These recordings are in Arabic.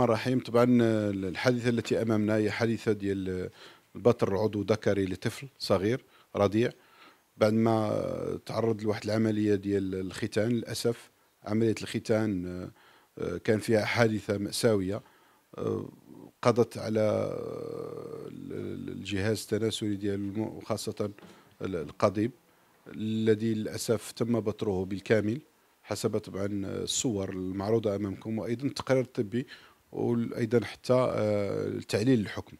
الرحمن الرحيم طبعا الحادثه التي امامنا هي حادثه ديال البطر عضو ذكري لطفل صغير رضيع بعد ما تعرض لواحد العمليه ديال الختان للاسف عمليه الختان آه، كان فيها حادثه ماساويه آه، قضت على آه، الجهاز التناسلي ديال وخاصه القضيب الذي للاسف تم بطره بالكامل حسب طبعا الصور المعروضه امامكم وايضا التقرير الطبي وايضا حتى آه، تعليل الحكم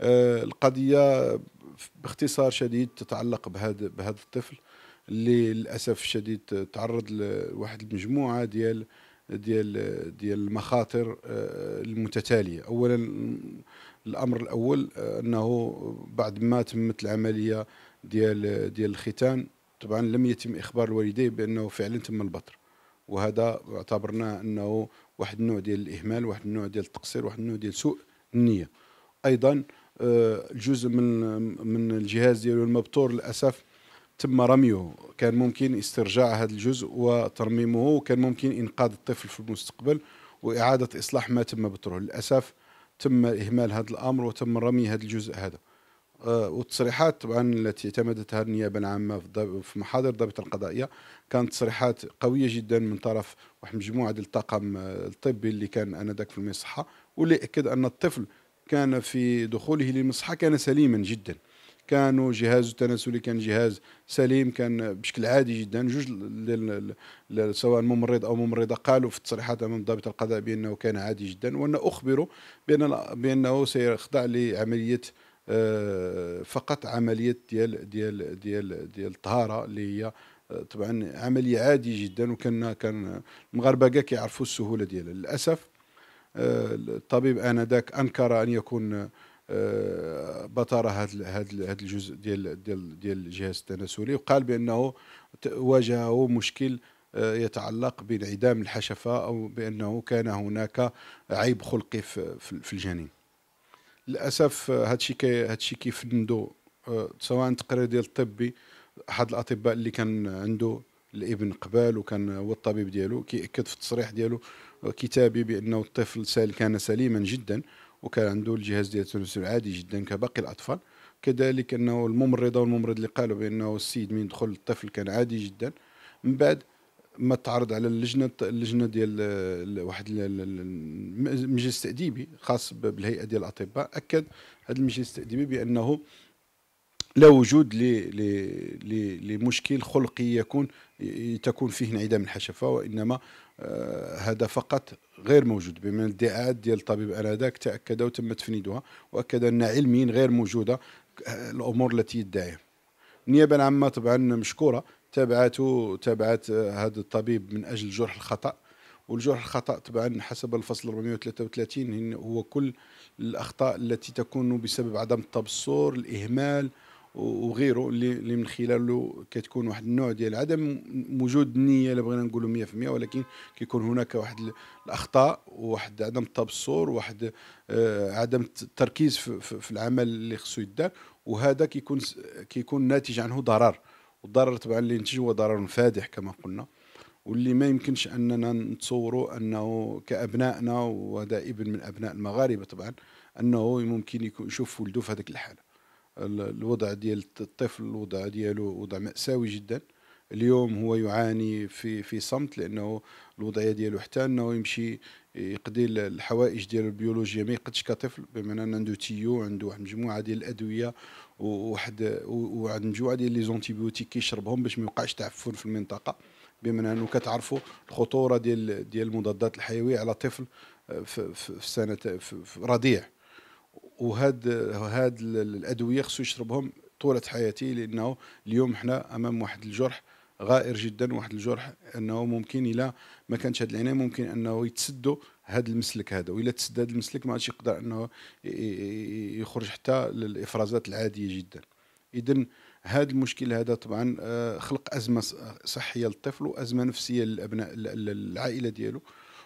آه، القضيه باختصار شديد تتعلق بهذا بهذا الطفل اللي للاسف الشديد تعرض لواحد المجموعه ديال ديال ديال المخاطر آه، المتتاليه اولا الامر الاول انه بعد ما تمت العمليه ديال ديال الختان طبعا لم يتم اخبار الوالدين بانه فعلا تم البتر وهذا اعتبرناه انه واحد النوع ديال الاهمال واحد النوع ديال التقصير واحد النوع ديال سوء النيه ايضا الجزء آه، من من الجهاز ديالو المبتور للاسف تم رميه كان ممكن استرجاع هذا الجزء وترميمه وكان ممكن انقاذ الطفل في المستقبل واعاده اصلاح ما تم بتره للاسف تم اهمال هذا الامر وتم رمي هذا الجزء هذا آه، والتصريحات طبعا التي اعتمدتها النيابه العامه في محاضر الضابطه القضائيه كانت تصريحات قويه جدا من طرف واحد مجموعه ديال الطاقم آه، الطبي اللي كان انذاك في المصحه واللي اكد ان الطفل كان في دخوله للمصحه كان سليما جدا كانوا جهاز التناسلي كان جهاز سليم كان بشكل عادي جدا جوج سواء ممرض او ممرضه قالوا في التصريحات امام الضابط القضاء بانه كان عادي جدا وان اخبروا بان بانه سيخضع لعمليه آه، فقط عمليه ديال ديال ديال ديال الطهاره اللي هي آه، طبعا عمليه عادي جدا وكان كان المغاربه كاع كيعرفوا السهوله ديالها للاسف آه، الطبيب انذاك انكر ان يكون بطر هذا هذا الجزء ديال ديال ديال الجهاز التناسلي وقال بانه واجهه مشكل يتعلق بانعدام الحشفه او بانه كان هناك عيب خلقي في الجنين للاسف آه، هادشي كي هادشي كيفندو آه، سواء التقرير ديال الطبي احد الاطباء اللي كان عنده الابن قبال وكان هو الطبيب ديالو كيأكد في التصريح ديالو آه، كتابي بانه الطفل سال كان سليما جدا وكان عنده الجهاز ديال التناسل عادي جدا كباقي الاطفال كذلك انه الممرضه والممرض اللي قالوا بانه السيد من دخل الطفل كان عادي جدا من بعد ما تعرض على اللجنه اللجنه ديال واحد المجلس التاديبي خاص بالهيئه ديال الاطباء اكد هذا المجلس التاديبي بانه لا وجود لمشكل خلقي يكون تكون فيه انعدام الحشفه وانما آه، هذا فقط غير موجود بما الادعاءات ديال الطبيب انذاك تاكد وتم تفنيدها واكد ان علميا غير موجوده آه، الامور التي يدعيها النيابه العامه طبعا مشكوره تابعته تابعت آه، هذا الطبيب من اجل جرح الخطا والجرح الخطا طبعا حسب الفصل 433 هو كل الاخطاء التي تكون بسبب عدم التبصر الاهمال وغيره اللي من خلاله كتكون واحد النوع ديال عدم وجود النيه الا بغينا نقولوا 100% ولكن كيكون هناك واحد الاخطاء وواحد عدم التبصر وواحد آه، عدم التركيز في, في العمل اللي خصو يدار وهذا كيكون كيكون ناتج عنه ضرر والضرر تبع اللي ينتج هو ضرر فادح كما قلنا واللي ما يمكنش اننا نتصوروا انه كابنائنا وهذا ابن من ابناء المغاربه طبعا انه ممكن يكون يشوف ولده في هذيك الحاله الوضع ديال الطفل الوضع ديالو وضع ماساوي جدا اليوم هو يعاني في في صمت لانه الوضعيه ديالو حتى انه يمشي يقضي الحوائج ديالو البيولوجيا ما يقدش كطفل بما ان عنده تيو عنده واحد المجموعه ديال الادويه وواحد وواحد المجموعه ديال لي زونتيبيوتيك كيشربهم باش ما يوقعش تعفن في المنطقه بما انه كتعرفوا الخطوره ديال ديال المضادات الحيويه على طفل آه، في, سنه السنه في رضيع وهاد هاد الادويه خصو يشربهم طوله حياته لانه اليوم حنا امام واحد الجرح غائر جدا واحد الجرح انه ممكن الى ما كانتش هذه العنايه ممكن انه يتسدوا هذا المسلك هذا والا تسد هذا المسلك ما عادش يقدر انه يخرج حتى للافرازات العاديه جدا اذا هذا المشكل هذا طبعا آه، خلق ازمه صحيه للطفل وازمه نفسيه للابناء العائله ديالو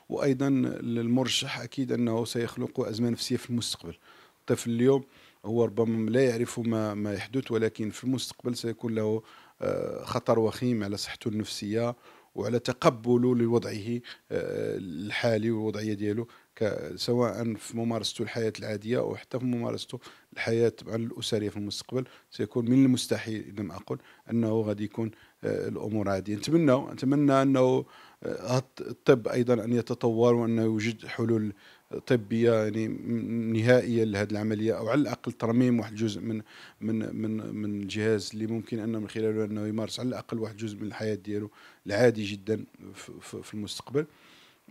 وايضا المرشح اكيد انه سيخلق ازمه نفسيه في المستقبل الطفل اليوم هو ربما لا يعرف ما ما يحدث ولكن في المستقبل سيكون له آه، خطر وخيم على صحته النفسيه وعلى تقبله لوضعه آه، الحالي والوضعيه ديالو سواء في ممارسته الحياه العاديه او حتى في ممارسته الحياه طبعا الاسريه في المستقبل سيكون من المستحيل لم ما اقول انه غادي يكون آه، الامور عاديه نتمنى نتمنى انه الطب ايضا ان يتطور وانه يوجد حلول طبيه يعني نهائيه لهذه العمليه او على الاقل ترميم واحد الجزء من من من من الجهاز اللي ممكن انه من خلاله انه يمارس على الاقل واحد الجزء من الحياه ديالو العادي جدا في المستقبل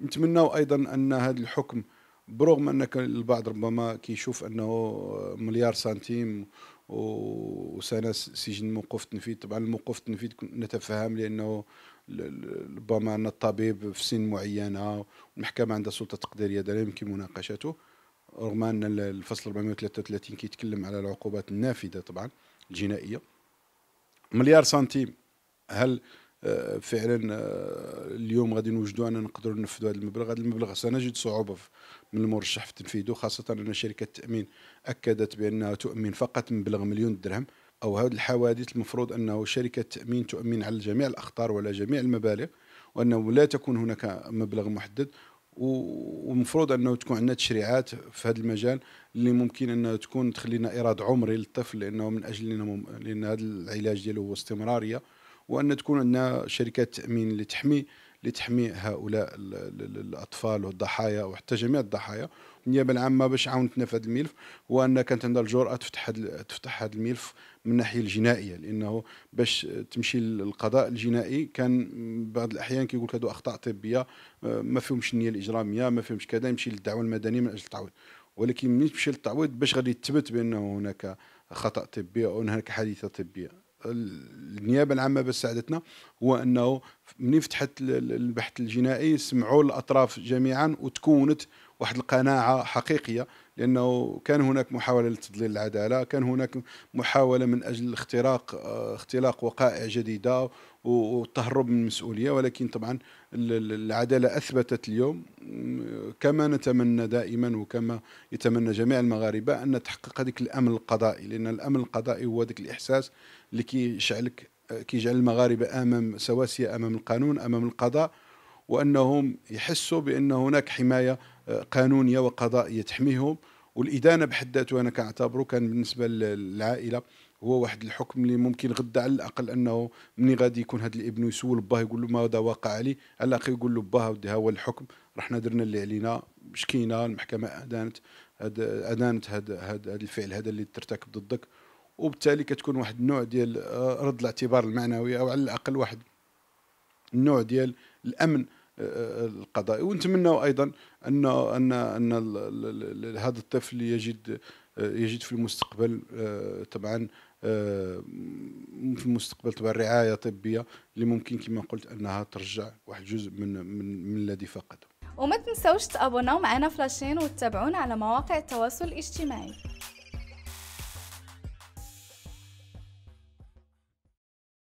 نتمناو ايضا ان هذا الحكم برغم انك البعض ربما كيشوف انه مليار سنتيم وسنه سجن موقوف تنفيذ طبعا الموقوف التنفيذ نتفهم لانه ربما ان الطبيب في سن معينه والمحكمه عندها سلطه تقديريه لا يمكن مناقشته رغم ان الفصل 433 كيتكلم على العقوبات النافذه طبعا الجنائيه مليار سنتيم هل آه، فعلا آه، اليوم غادي نوجدوا اننا نقدروا ننفذوا هذا المبلغ هذا المبلغ سنجد صعوبه من المرشح في تنفيذه خاصه ان شركه التامين اكدت بانها تؤمن فقط مبلغ مليون درهم او هذه الحوادث المفروض انه شركه التامين تؤمن على جميع الاخطار وعلى جميع المبالغ وانه لا تكون هناك مبلغ محدد ومفروض انه تكون عندنا تشريعات في هذا المجال اللي ممكن انها تكون تخلينا ايراد عمري للطفل لانه من اجل لان هذا العلاج ديالو هو استمراريه وان تكون عندنا شركات تامين اللي تحمي لتحمي هؤلاء الاطفال والضحايا وحتى جميع الضحايا النيابه العامه باش عاونتنا في هذا الملف هو ان كانت عندها الجرأه تفتح تفتح هذا الملف من الناحيه الجنائيه لانه باش تمشي للقضاء الجنائي كان بعض الاحيان كيقول لك هذو اخطاء طبيه آه، ما فيهمش النيه الاجراميه ما فيهمش كذا يمشي للدعوه المدنيه من اجل التعويض ولكن ملي تمشي للتعويض باش غادي يثبت بانه هناك خطا طبي او هناك حادثه طبيه النيابه العامه بس ساعدتنا هو انه من فتحت البحث الجنائي سمعوا الاطراف جميعا وتكونت واحد القناعه حقيقيه لانه كان هناك محاوله لتضليل العداله كان هناك محاوله من اجل اختراق آه، اختلاق وقائع جديده والتهرب من المسؤوليه ولكن طبعا العداله اثبتت اليوم كما نتمنى دائما وكما يتمنى جميع المغاربه ان تحقق هذيك الامن القضائي لان الامن القضائي هو ذلك الاحساس اللي كيشعلك آه، كيجعل المغاربه امام سواسيه امام القانون امام القضاء وانهم يحسوا بان هناك حمايه آه، قانونيه وقضائيه تحميهم والادانه بحد ذاته انا كنعتبره كان بالنسبه للعائله هو واحد الحكم اللي ممكن غدا على الاقل انه ملي غادي يكون هذا الابن يسول باه يقول له ماذا وقع علي على الاقل يقول له باه ودي ها هو الحكم رحنا درنا اللي علينا شكينا المحكمه ادانت ادانت هاد, هذا الفعل هذا اللي ترتكب ضدك وبالتالي كتكون واحد النوع ديال آه، رد الاعتبار المعنوي او على الاقل واحد النوع ديال الامن القضائي ونتمنى ايضا ان ان ان هذا الطفل يجد يجد في المستقبل آه، طبعا آه، في المستقبل طبعا رعايه طبيه اللي ممكن كما قلت انها ترجع واحد جزء من من, من الذي فقده وما تنسوش تابوناو معنا فلاشين وتتابعونا على مواقع التواصل الاجتماعي